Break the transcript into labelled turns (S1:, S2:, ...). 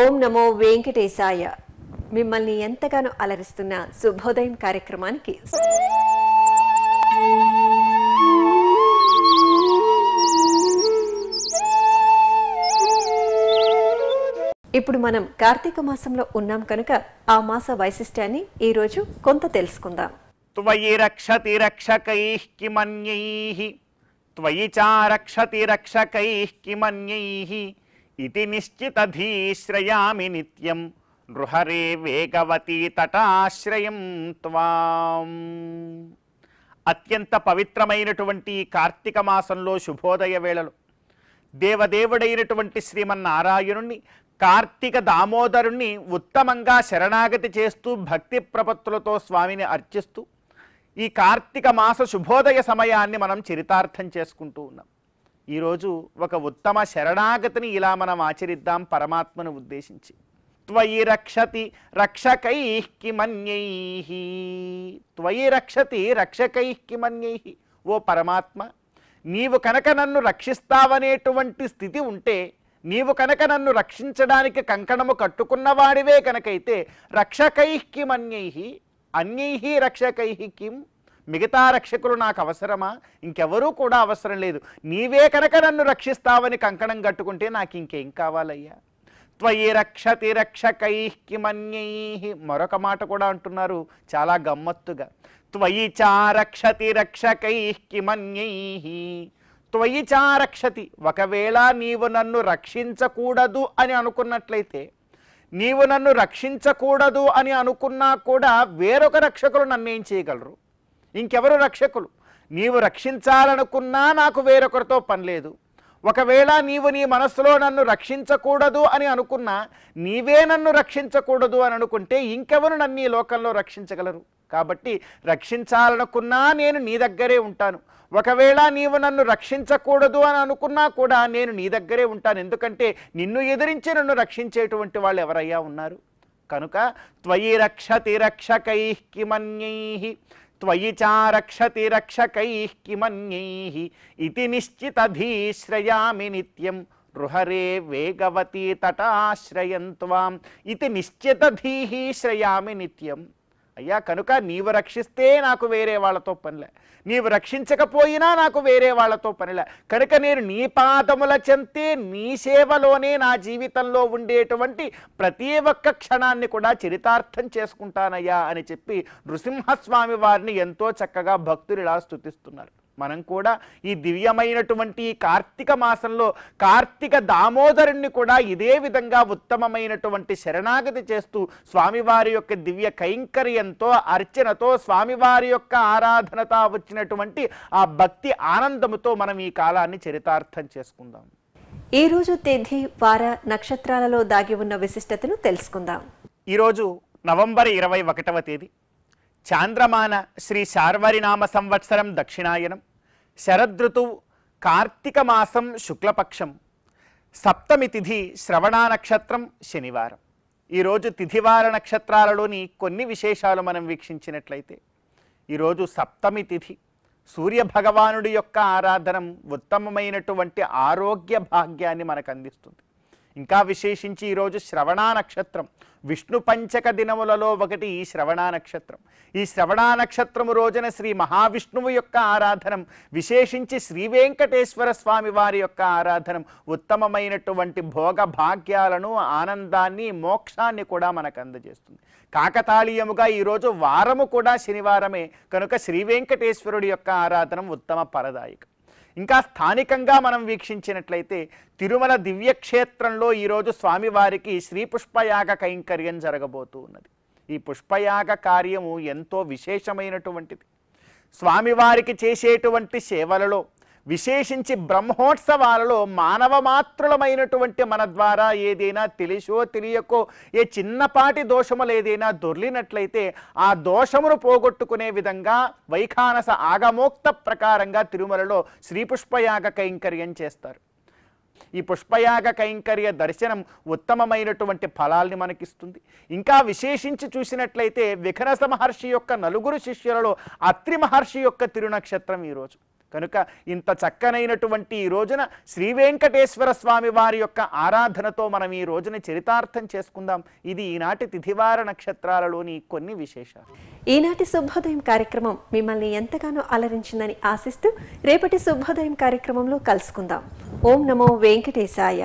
S1: ఓం నమో వెంకటేశాయ మిమ్మల్ని ఎంతగానో అలరిస్తున్న శుభోదయం కార్యక్రమానికి ఇప్పుడు మనం కార్తీక మాసంలో ఉన్నాం కనుక ఆ మాస వైశిష్ట్యాన్ని ఈరోజు కొంత తెలుసుకుందాం
S2: త్వయి రక్షతి రక్షకై కిమన్యై త్వయి రక్షతి రక్షకై కిమన్యై ఇది నిశ్చితధీశ్రయామి నిత్యం నృహరే వేగవతీ తటాశ్రయం త్వాం అత్యంత పవిత్రమైనటువంటి కార్తీక మాసంలో శుభోదయ వేళలు దేవదేవుడైనటువంటి శ్రీమన్నారాయణుణ్ణి కార్తీక దామోదరుణ్ణి ఉత్తమంగా శరణాగతి చేస్తూ భక్తి ప్రపత్తులతో స్వామిని అర్చిస్తూ ఈ కార్తీక మాస శుభోదయ సమయాన్ని మనం చరితార్థం చేసుకుంటూ ఉన్నాం ఈరోజు ఒక ఉత్తమ శరణాగతిని ఇలా మనం ఆచరిద్దాం పరమాత్మను ఉద్దేశించి త్వయి రక్షతి రక్షకైకి మన్యై త్వయి రక్షతి రక్షకైకి మన్యై ఓ పరమాత్మ నీవు కనుక నన్ను రక్షిస్తావనేటువంటి స్థితి ఉంటే నీవు కనుక నన్ను రక్షించడానికి కంకణము కట్టుకున్నవాడివే కనుకైతే రక్షకైకి మన్యై అన్యై రక్షకై మిగతా రక్షకులు నాకు అవసరమా ఇంకెవరూ కూడా అవసరం లేదు నీవే కనుక నన్ను రక్షిస్తావని కంకణం కట్టుకుంటే నాకు ఇంకేం కావాలయ్యా త్వయి రక్షతి రక్షకై మరొక మాట కూడా అంటున్నారు చాలా గమ్మత్తుగా త్వయి చారక్షతి రక్షకై త్వయి చారక్షతి ఒకవేళ నీవు నన్ను రక్షించకూడదు అని అనుకున్నట్లయితే నీవు నన్ను రక్షించకూడదు అని అనుకున్నా కూడా వేరొక రక్షకులు నన్నేం చేయగలరు ఇంకెవరు రక్షకులు నీవు రక్షించాలనుకున్నా నాకు వేరొకరితో పనిలేదు ఒకవేళ నీవు నీ మనస్సులో నన్ను రక్షించకూడదు అని అనుకున్నా నీవే నన్ను రక్షించకూడదు అని అనుకుంటే ఇంకెవరు నన్ను ఈ లోకంలో రక్షించగలరు కాబట్టి రక్షించాలనుకున్నా నేను నీ దగ్గరే ఉంటాను ఒకవేళ నీవు నన్ను రక్షించకూడదు అని అనుకున్నా కూడా నేను నీ దగ్గరే ఉంటాను ఎందుకంటే నిన్ను ఎదిరించి నన్ను రక్షించేటువంటి వాళ్ళు ఎవరయ్యా ఉన్నారు కనుక త్వయి రక్షతి రక్షకై కిమన్యై त्वयि चारक्षति रक्षकैः किमन्यैः इति निश्चितधीश्रयामि नित्यं रुहरे वेगवती तटाश्रयन् त्वाम् इति निश्चितधीः श्रयामि नित्यम् అయ్యా కనుక నీవు రక్షిస్తే నాకు వేరే వాళ్ళతో పనిలే నీవు రక్షించకపోయినా నాకు వేరే వాళ్ళతో పనిలే కనుక నేను నీ పాదముల చెంతే నీ సేవలోనే నా జీవితంలో ఉండేటువంటి ప్రతి ఒక్క క్షణాన్ని కూడా చరితార్థం చేసుకుంటానయ్యా అని చెప్పి నృసింహస్వామి వారిని ఎంతో చక్కగా భక్తులు ఇలా స్థుతిస్తున్నారు మనం కూడా ఈ దివ్యమైనటువంటి కార్తీక మాసంలో కార్తీక దామోదరుణ్ణి కూడా ఇదే విధంగా ఉత్తమమైనటువంటి శరణాగతి చేస్తూ స్వామివారి యొక్క దివ్య కైంకర్యంతో అర్చనతో స్వామివారి యొక్క ఆరాధనత వచ్చినటువంటి ఆ భక్తి ఆనందముతో మనం
S1: ఈ కాలాన్ని చరితార్థం చేసుకుందాం ఈ రోజు తేదీ వార నక్షత్రాలలో దాగి ఉన్న విశిష్టతను తెలుసుకుందాం ఈరోజు నవంబర్ ఇరవై ఒకటవ తేదీ
S2: చాంద్రమాన శ్రీ శార్వరినామ సంవత్సరం దక్షిణాయనం శరదృతువు కార్తీకమాసం శుక్లపక్షం సప్తమి తిథి శ్రవణా నక్షత్రం శనివారం ఈరోజు తిథివార నక్షత్రాలలోని కొన్ని విశేషాలు మనం వీక్షించినట్లయితే ఈరోజు సప్తమి తిథి సూర్యభగవానుడి యొక్క ఆరాధనం ఉత్తమమైనటువంటి ఆరోగ్య భాగ్యాన్ని మనకు అందిస్తుంది ఇంకా విశేషించి ఈరోజు శ్రవణా నక్షత్రం విష్ణు పంచక దినములలో ఒకటి ఈ శ్రవణ నక్షత్రం ఈ శ్రవణ నక్షత్రము రోజున శ్రీ మహావిష్ణువు యొక్క ఆరాధనం విశేషించి శ్రీ వెంకటేశ్వర స్వామి వారి యొక్క ఆరాధనం ఉత్తమమైనటువంటి భోగ భాగ్యాలను ఆనందాన్ని మోక్షాన్ని కూడా మనకు అందజేస్తుంది కాకతాళీయముగా ఈరోజు వారము కూడా శనివారమే కనుక శ్రీ వెంకటేశ్వరుడి యొక్క ఆరాధనం ఉత్తమ పరదాయకం ఇంకా స్థానికంగా మనం వీక్షించినట్లయితే తిరుమల దివ్యక్షేత్రంలో ఈరోజు స్వామివారికి శ్రీ పుష్పయాగ కైంకర్యం జరగబోతూ ఉన్నది ఈ పుష్పయాగ కార్యము ఎంతో విశేషమైనటువంటిది స్వామివారికి చేసేటువంటి సేవలలో విశేషించి బ్రహ్మోత్సవాలలో మానవ మాత్రులమైనటువంటి మన ద్వారా ఏదైనా తెలిసో తెలియకో ఏ చిన్నపాటి దోషములు ఏదైనా దొర్లినట్లయితే ఆ దోషమును పోగొట్టుకునే విధంగా వైఖానస ఆగమోక్త ప్రకారంగా తిరుమలలో శ్రీపుష్పయాగ కైంకర్యం చేస్తారు ఈ పుష్పయాగ కైంకర్య దర్శనం ఉత్తమమైనటువంటి ఫలాల్ని మనకిస్తుంది ఇంకా విశేషించి చూసినట్లయితే విఘనస మహర్షి యొక్క నలుగురు శిష్యులలో అత్రి మహర్షి యొక్క తిరునక్షత్రం ఈరోజు కనుక ఇంత చక్కనైనటువంటి ఈ రోజున శ్రీ వెంకటేశ్వర స్వామి వారి యొక్క ఆరాధనతో మనం ఈ రోజున చరితార్థం చేసుకుందాం ఇది ఈనాటి తిథివార నక్షత్రాలలోని కొన్ని విశేషాలు
S1: ఈనాటి శుభోదయం కార్యక్రమం మిమ్మల్ని ఎంతగానో అలరించిందని ఆశిస్తూ రేపటి శుభోదయం కార్యక్రమంలో కలుసుకుందాం ఓం నమో వెంకటేశాయ